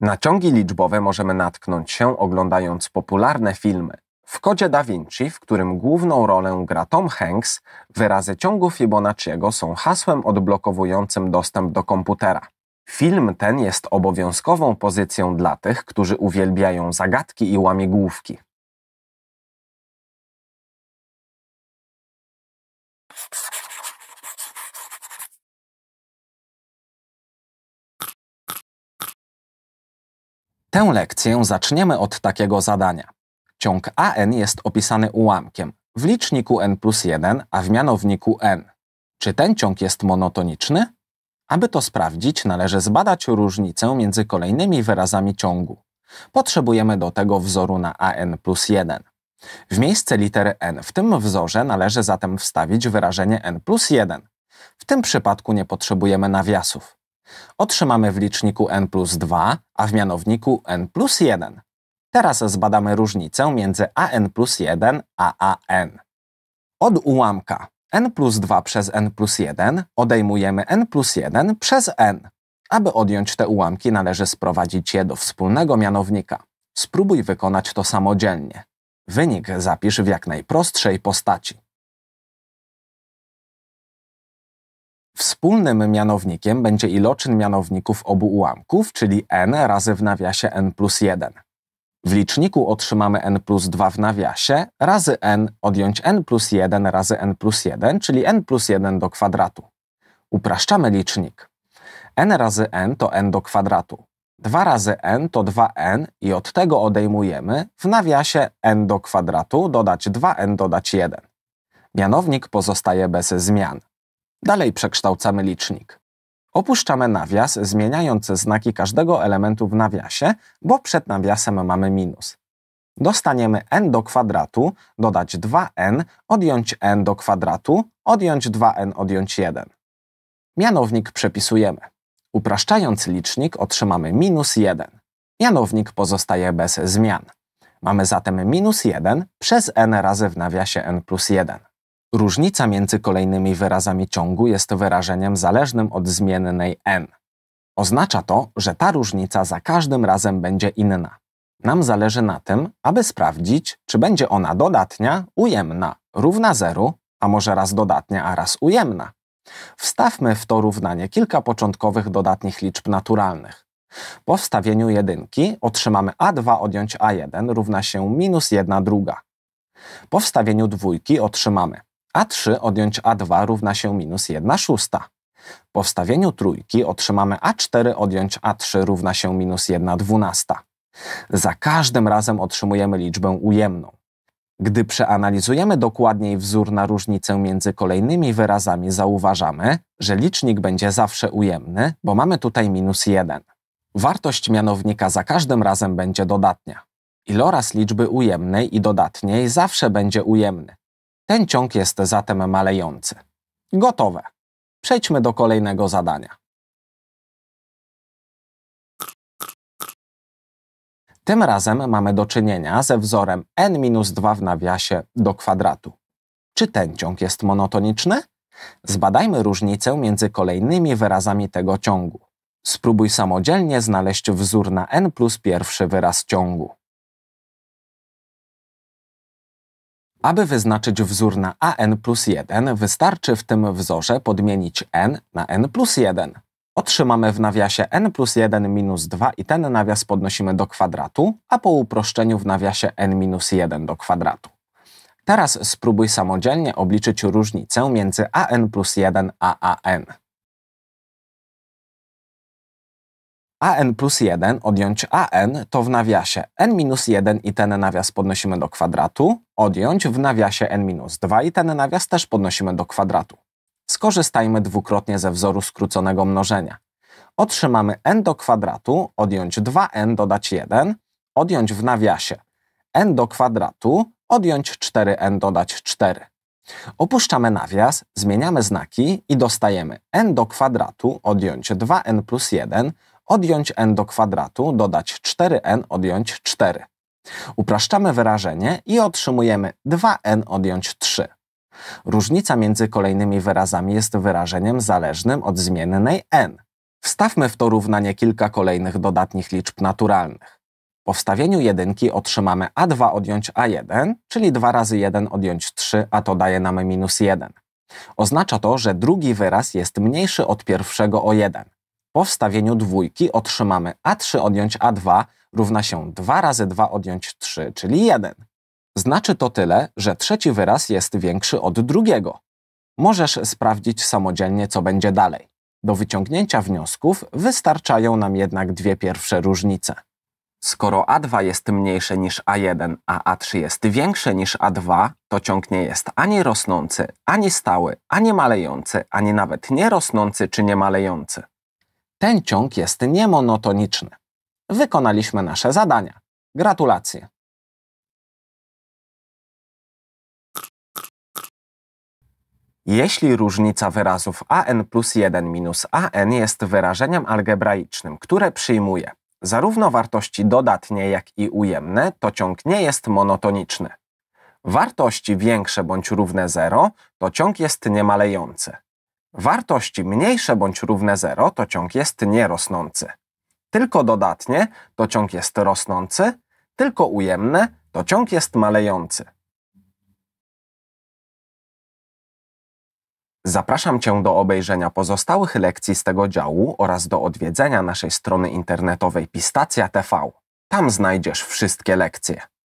Na ciągi liczbowe możemy natknąć się oglądając popularne filmy. W kodzie Da Vinci, w którym główną rolę gra Tom Hanks, wyrazy ciągu Fibonacciego są hasłem odblokowującym dostęp do komputera. Film ten jest obowiązkową pozycją dla tych, którzy uwielbiają zagadki i łamigłówki. Tę lekcję zaczniemy od takiego zadania. Ciąg AN jest opisany ułamkiem w liczniku n plus 1, a w mianowniku n. Czy ten ciąg jest monotoniczny? Aby to sprawdzić, należy zbadać różnicę między kolejnymi wyrazami ciągu. Potrzebujemy do tego wzoru na AN plus 1. W miejsce litery n w tym wzorze należy zatem wstawić wyrażenie n plus 1. W tym przypadku nie potrzebujemy nawiasów otrzymamy w liczniku n plus 2, a w mianowniku n plus 1. Teraz zbadamy różnicę między an plus 1 a an. Od ułamka n plus 2 przez n plus 1 odejmujemy n plus 1 przez n. Aby odjąć te ułamki, należy sprowadzić je do wspólnego mianownika. Spróbuj wykonać to samodzielnie. Wynik zapisz w jak najprostszej postaci. Wspólnym mianownikiem będzie iloczyn mianowników obu ułamków, czyli n razy w nawiasie n plus 1. W liczniku otrzymamy n plus 2 w nawiasie razy n odjąć n plus 1 razy n plus 1, czyli n plus 1 do kwadratu. Upraszczamy licznik. n razy n to n do kwadratu. 2 razy n to 2n i od tego odejmujemy w nawiasie n do kwadratu dodać 2n dodać 1. Mianownik pozostaje bez zmian. Dalej przekształcamy licznik. Opuszczamy nawias, zmieniając znaki każdego elementu w nawiasie, bo przed nawiasem mamy minus. Dostaniemy n do kwadratu, dodać 2n, odjąć n do kwadratu, odjąć 2n, odjąć 1. Mianownik przepisujemy. Upraszczając licznik otrzymamy minus 1. Mianownik pozostaje bez zmian. Mamy zatem minus 1 przez n razy w nawiasie n plus 1. Różnica między kolejnymi wyrazami ciągu jest wyrażeniem zależnym od zmiennej n. Oznacza to, że ta różnica za każdym razem będzie inna. Nam zależy na tym, aby sprawdzić, czy będzie ona dodatnia, ujemna, równa zeru, a może raz dodatnia, a raz ujemna. Wstawmy w to równanie kilka początkowych dodatnich liczb naturalnych. Po wstawieniu jedynki otrzymamy a2 odjąć a1 równa się minus 1 druga. Po wstawieniu dwójki otrzymamy a3 odjąć A2 równa się minus 1 szósta. Po wstawieniu trójki otrzymamy A4 odjąć A3 równa się minus 1 dwunasta. Za każdym razem otrzymujemy liczbę ujemną. Gdy przeanalizujemy dokładniej wzór na różnicę między kolejnymi wyrazami, zauważamy, że licznik będzie zawsze ujemny, bo mamy tutaj minus 1. Wartość mianownika za każdym razem będzie dodatnia. Iloraz liczby ujemnej i dodatniej zawsze będzie ujemny. Ten ciąg jest zatem malejący. Gotowe. Przejdźmy do kolejnego zadania. Tym razem mamy do czynienia ze wzorem n-2 w nawiasie do kwadratu. Czy ten ciąg jest monotoniczny? Zbadajmy różnicę między kolejnymi wyrazami tego ciągu. Spróbuj samodzielnie znaleźć wzór na n plus pierwszy wyraz ciągu. Aby wyznaczyć wzór na AN plus 1, wystarczy w tym wzorze podmienić N na N plus 1. Otrzymamy w nawiasie N plus 1 minus 2 i ten nawias podnosimy do kwadratu, a po uproszczeniu w nawiasie N minus 1 do kwadratu. Teraz spróbuj samodzielnie obliczyć różnicę między AN plus 1 a AN. AN plus 1 odjąć AN to w nawiasie N minus 1 i ten nawias podnosimy do kwadratu, odjąć w nawiasie n-2 i ten nawias też podnosimy do kwadratu. Skorzystajmy dwukrotnie ze wzoru skróconego mnożenia. Otrzymamy n do kwadratu, odjąć 2n, dodać 1, odjąć w nawiasie n do kwadratu, odjąć 4n, dodać 4. Opuszczamy nawias, zmieniamy znaki i dostajemy n do kwadratu, odjąć 2n plus 1, odjąć n do kwadratu, dodać 4n, odjąć 4. Upraszczamy wyrażenie i otrzymujemy 2n odjąć 3. Różnica między kolejnymi wyrazami jest wyrażeniem zależnym od zmiennej n. Wstawmy w to równanie kilka kolejnych dodatnich liczb naturalnych. Po wstawieniu jedynki otrzymamy a2 odjąć a1, czyli 2 razy 1 odjąć 3, a to daje nam minus 1. Oznacza to, że drugi wyraz jest mniejszy od pierwszego o 1. Po wstawieniu dwójki otrzymamy a3 odjąć a2, równa się 2 razy 2 odjąć 3, czyli 1. Znaczy to tyle, że trzeci wyraz jest większy od drugiego. Możesz sprawdzić samodzielnie, co będzie dalej. Do wyciągnięcia wniosków wystarczają nam jednak dwie pierwsze różnice. Skoro A2 jest mniejsze niż A1, a A3 jest większe niż A2, to ciąg nie jest ani rosnący, ani stały, ani malejący, ani nawet nierosnący czy niemalejący. Ten ciąg jest niemonotoniczny. Wykonaliśmy nasze zadania. Gratulacje. Jeśli różnica wyrazów an plus 1 minus an jest wyrażeniem algebraicznym, które przyjmuje zarówno wartości dodatnie, jak i ujemne, to ciąg nie jest monotoniczny. Wartości większe bądź równe 0 to ciąg jest niemalejący. Wartości mniejsze bądź równe 0 to ciąg jest nierosnący tylko dodatnie to ciąg jest rosnący, tylko ujemne to ciąg jest malejący. Zapraszam Cię do obejrzenia pozostałych lekcji z tego działu oraz do odwiedzenia naszej strony internetowej Pistacja TV. Tam znajdziesz wszystkie lekcje.